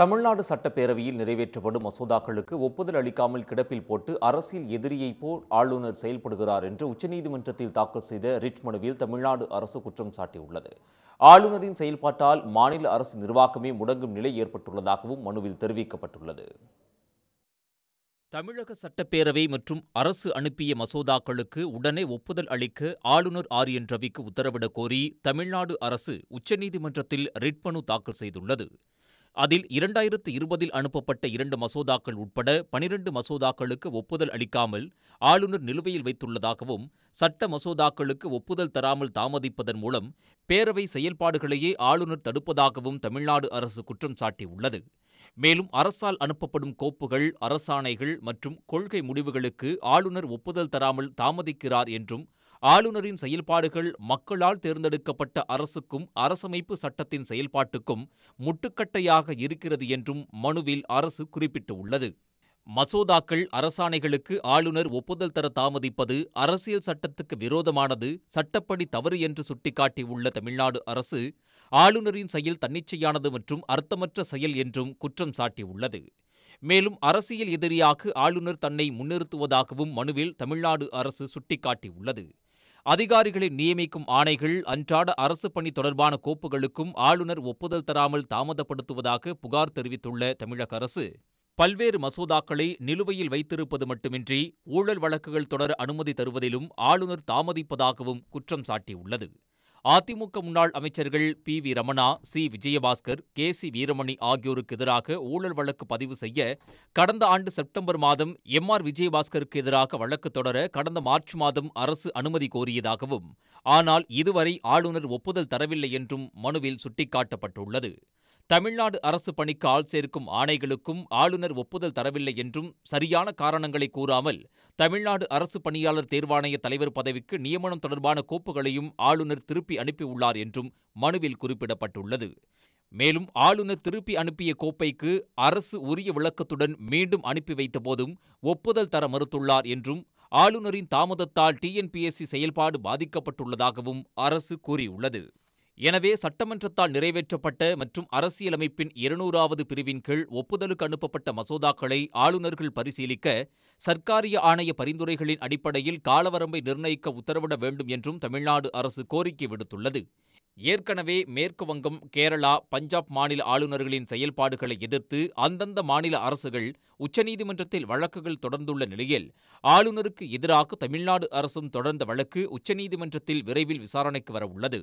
தமிழ்நாடு சட்டப்பேரவையில் நிறைவேற்றப்படும் மசோதாக்களுக்கு ஒப்புதல் அளிக்காமல் கிடப்பில் போட்டு அரசியல் எதிரியைப் போல் ஆளுநர் செயல்படுகிறார் என்று உச்சநீதிமன்றத்தில் தாக்கல் செய்த ரிட் மனுவில் தமிழ்நாடு அரசு குற்றம் சாட்டியுள்ளது ஆளுநரின் செயல்பாட்டால் மாநில அரசு நிர்வாகமே முடங்கும் நிலை ஏற்பட்டுள்ளதாகவும் மனுவில் தெரிவிக்கப்பட்டுள்ளது தமிழக சட்டப்பேரவை மற்றும் அரசு அனுப்பிய மசோதாக்களுக்கு உடனே ஒப்புதல் அளிக்க ஆளுநர் ஆர் என் ரவிக்கு உத்தரவிடக் கோரி தமிழ்நாடு அரசு உச்சநீதிமன்றத்தில் ரிட் மனு தாக்கல் செய்துள்ளது அதில் இரண்டாயிரத்து இருபதில் அனுப்பப்பட்ட இரண்டு மசோதாக்கள் உட்பட பனிரண்டு மசோதாக்களுக்கு ஒப்புதல் அளிக்காமல் ஆளுநர் நிலுவையில் வைத்துள்ளதாகவும் சட்ட மசோதாக்களுக்கு ஒப்புதல் தராமல் தாமதிப்பதன் மூலம் பேரவை செயல்பாடுகளையே ஆளுநர் தடுப்பதாகவும் தமிழ்நாடு அரசு குற்றம் சாட்டியுள்ளது மேலும் அரசால் அனுப்பப்படும் கோப்புகள் அரசாணைகள் மற்றும் கொள்கை முடிவுகளுக்கு ஆளுநர் ஒப்புதல் தராமல் தாமதிக்கிறார் என்றும் ஆளுநரின் செயல்பாடுகள் மக்களால் தேர்ந்தெடுக்கப்பட்ட அரசுக்கும் அரசமைப்பு சட்டத்தின் செயல்பாட்டுக்கும் முட்டுக்கட்டையாக இருக்கிறது என்றும் மனுவில் அரசு குறிப்பிட்டுள்ளது மசோதாக்கள் அரசாணைகளுக்கு ஆளுநர் ஒப்புதல் தர தாமதிப்பது அரசியல் சட்டத்துக்கு விரோதமானது சட்டப்படி தவறு என்று சுட்டிக்காட்டியுள்ள தமிழ்நாடு அரசு ஆளுநரின் செயல் தன்னிச்சையானது மற்றும் அர்த்தமற்ற செயல் என்றும் குற்றம் சாட்டியுள்ளது மேலும் அரசியல் எதிரியாக ஆளுநர் தன்னை முன்னிறுத்துவதாகவும் மனுவில் தமிழ்நாடு அரசு சுட்டிக்காட்டியுள்ளது அதிகாரிகளை நியமிக்கும் ஆணைகள் அன்றாட அரசு பணி தொடர்பான கோப்புகளுக்கும் ஆளுநர் ஒப்புதல் தராமல் தாமதப்படுத்துவதாக புகார் தெரிவித்துள்ள தமிழக அரசு பல்வேறு மசோதாக்களை நிலுவையில் வைத்திருப்பது மட்டுமின்றி ஊழல் வழக்குகள் தொடர அனுமதி தருவதிலும் ஆளுநர் தாமதிப்பதாகவும் குற்றம் சாட்டியுள்ளது அதிமுக முன்னாள் அமைச்சர்கள் P V Ramana C Vijayabaskar K C Veeramani ஆகியோருக்கு எதிராக ஊழல் வழக்கு பதிவு செய்ய கடந்த ஆண்டு செப்டம்பர் மாதம் எம் ஆர் விஜயபாஸ்கருக்கு எதிராக வழக்கு தொடர கடந்த மார்ச் மாதம் அரசு அனுமதி கோரியதாகவும் ஆனால் இதுவரை ஆளுநர் ஒப்புதல் தரவில்லை என்றும் மனுவில் சுட்டிக்காட்டப்பட்டுள்ளது தமிழ்நாடு அரசு பணிக்கு ஆள் சேர்க்கும் ஆணைகளுக்கும் ஆளுநர் ஒப்புதல் தரவில்லை என்றும் சரியான காரணங்களை கூறாமல் தமிழ்நாடு அரசு பணியாளர் தேர்வாணைய தலைவர் பதவிக்கு நியமனம் தொடர்பான கோப்புகளையும் ஆளுநர் திருப்பி அனுப்பியுள்ளார் என்றும் மனுவில் குறிப்பிடப்பட்டுள்ளது மேலும் ஆளுநர் திருப்பி அனுப்பிய கோப்பைக்கு அரசு உரிய விளக்கத்துடன் மீண்டும் அனுப்பி வைத்த போதும் ஒப்புதல் தர மறுத்துள்ளார் என்றும் ஆளுநரின் தாமதத்தால் டிஎன்பிஎஸ்சி செயல்பாடு பாதிக்கப்பட்டுள்ளதாகவும் அரசு கூறியுள்ளது எனவே சட்டமன்றத்தால் நிறைவேற்றப்பட்ட மற்றும் அரசியலமைப்பின் இருநூறாவது பிரிவின் கீழ் ஒப்புதலுக்கு அனுப்பப்பட்ட மசோதாக்களை ஆளுநர்கள் பரிசீலிக்க சர்க்காரிய ஆணைய பரிந்துரைகளின் அடிப்படையில் காலவரம்பை நிர்ணயிக்க உத்தரவிட வேண்டும் என்றும் தமிழ்நாடு அரசு கோரிக்கை விடுத்துள்ளது ஏற்கனவே மேற்கு வங்கம் கேரளா பஞ்சாப் மாநில ஆளுநர்களின் செயல்பாடுகளை எதிர்த்து அந்தந்த மாநில அரசுகள் உச்சநீதிமன்றத்தில் வழக்குகள் தொடர்ந்துள்ள நிலையில் ஆளுநருக்கு எதிராக தமிழ்நாடு அரசும் தொடர்ந்த வழக்கு உச்சநீதிமன்றத்தில் விரைவில் விசாரணைக்கு வரவுள்ளது